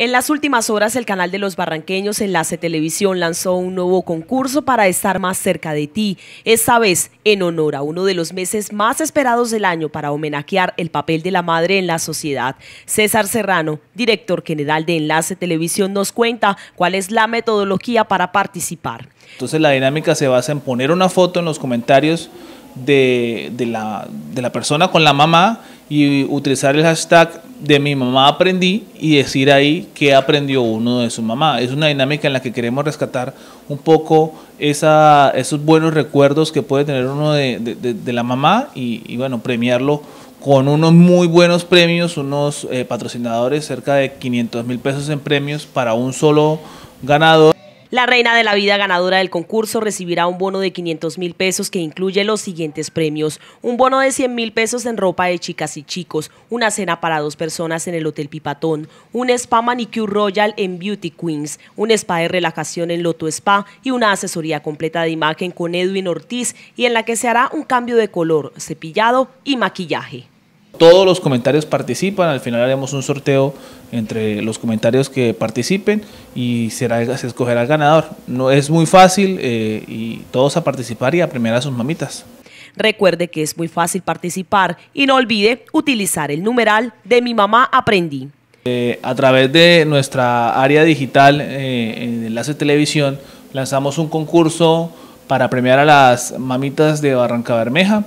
En las últimas horas, el canal de los barranqueños Enlace Televisión lanzó un nuevo concurso para estar más cerca de ti, esta vez en honor a uno de los meses más esperados del año para homenajear el papel de la madre en la sociedad. César Serrano, director general de Enlace Televisión, nos cuenta cuál es la metodología para participar. Entonces la dinámica se basa en poner una foto en los comentarios de, de, la, la persona con la mamá y utilizar el hashtag de mi mamá aprendí y decir ahí que aprendió uno de su mamá. Es una dinámica en la que queremos rescatar un poco esa, esos buenos recuerdos que puede tener uno de, la mamá y, bueno, premiarlo con unos muy buenos premios, unos eh, patrocinadores, cerca de 500 mil pesos en premios para un solo ganador. La reina de la vida ganadora del concurso recibirá un bono de 500 mil pesos que incluye los siguientes premios. Un bono de 100 mil pesos en ropa de chicas y chicos, una cena para dos personas en el Hotel Pipatón, un spa Manicure Royal en Beauty Queens, un spa de relajación en Loto Spa y una asesoría completa de imagen con Edwin Ortiz y en la que se hará un cambio de color, cepillado y maquillaje todos los comentarios participan. Al final haremos un sorteo entre los comentarios que participen y será, se escogerá el ganador. No, es muy fácil eh, y todos a participar y a premiar a sus mamitas. Recuerde que es muy fácil participar y no olvide utilizar el numeral de mi mamá aprendí. Eh, a través de nuestra área digital eh, en Enlace Televisión lanzamos un concurso para premiar a las mamitas de Barranca Bermeja.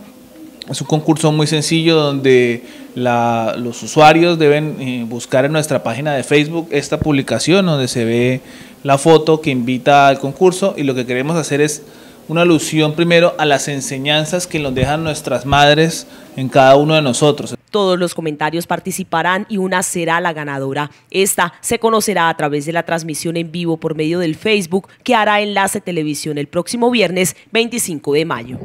Es un concurso muy sencillo donde los usuarios deben eh, buscar en nuestra página de Facebook esta publicación donde se ve la foto que invita al concurso y lo que queremos hacer es una alusión primero a las enseñanzas que nos dejan nuestras madres en cada uno de nosotros. Todos los comentarios participarán y una será la ganadora. Esta se conocerá a través de la transmisión en vivo por medio del Facebook que hará enlace televisión el próximo viernes 25 de mayo.